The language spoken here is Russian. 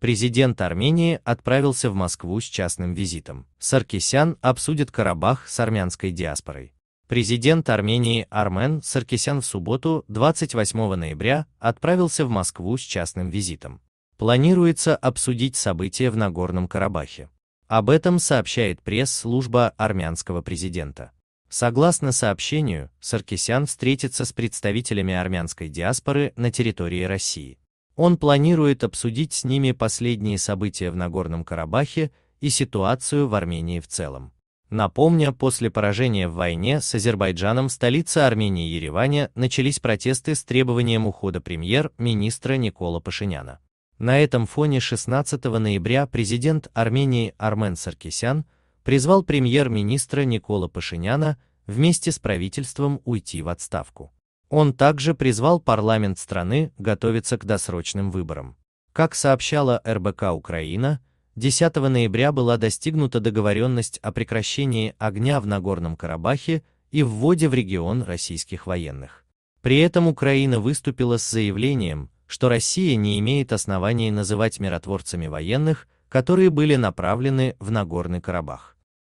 Президент Армении отправился в Москву с частным визитом. Саркисян обсудит Карабах с армянской диаспорой. Президент Армении Армен Саркисян в субботу 28 ноября отправился в Москву с частным визитом. Планируется обсудить события в Нагорном Карабахе. Об этом сообщает пресс-служба армянского президента. Согласно сообщению, Саркисян встретится с представителями армянской диаспоры на территории России. Он планирует обсудить с ними последние события в Нагорном Карабахе и ситуацию в Армении в целом. Напомню, после поражения в войне с Азербайджаном в столице Армении Ереване начались протесты с требованием ухода премьер-министра Никола Пашиняна. На этом фоне 16 ноября президент Армении Армен Саркисян призвал премьер-министра Никола Пашиняна вместе с правительством уйти в отставку. Он также призвал парламент страны готовиться к досрочным выборам. Как сообщала РБК Украина, 10 ноября была достигнута договоренность о прекращении огня в Нагорном Карабахе и вводе в регион российских военных. При этом Украина выступила с заявлением, что Россия не имеет оснований называть миротворцами военных, которые были направлены в Нагорный Карабах.